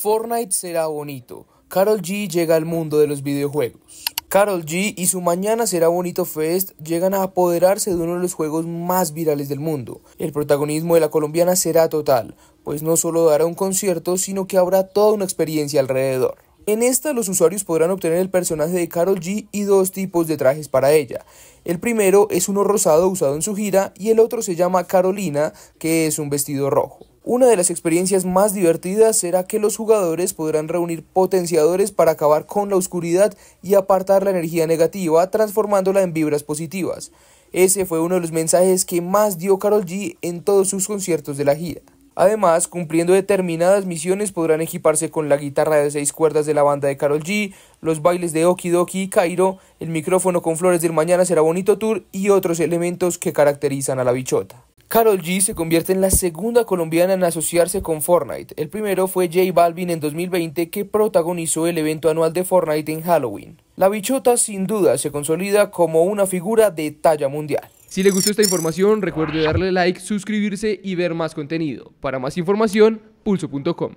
Fortnite será bonito. Carol G llega al mundo de los videojuegos. Carol G y su Mañana será bonito Fest llegan a apoderarse de uno de los juegos más virales del mundo. El protagonismo de la colombiana será total, pues no solo dará un concierto, sino que habrá toda una experiencia alrededor. En esta los usuarios podrán obtener el personaje de Carol G y dos tipos de trajes para ella. El primero es uno rosado usado en su gira y el otro se llama Carolina, que es un vestido rojo. Una de las experiencias más divertidas será que los jugadores podrán reunir potenciadores para acabar con la oscuridad y apartar la energía negativa, transformándola en vibras positivas. Ese fue uno de los mensajes que más dio Carol G en todos sus conciertos de la gira. Además, cumpliendo determinadas misiones podrán equiparse con la guitarra de seis cuerdas de la banda de Carol G, los bailes de Okidoki y Cairo, el micrófono con flores del mañana será bonito tour y otros elementos que caracterizan a la bichota. Carol G se convierte en la segunda colombiana en asociarse con Fortnite. El primero fue J Balvin en 2020 que protagonizó el evento anual de Fortnite en Halloween. La bichota sin duda se consolida como una figura de talla mundial. Si le gustó esta información, recuerde darle like, suscribirse y ver más contenido. Para más información, pulso.com.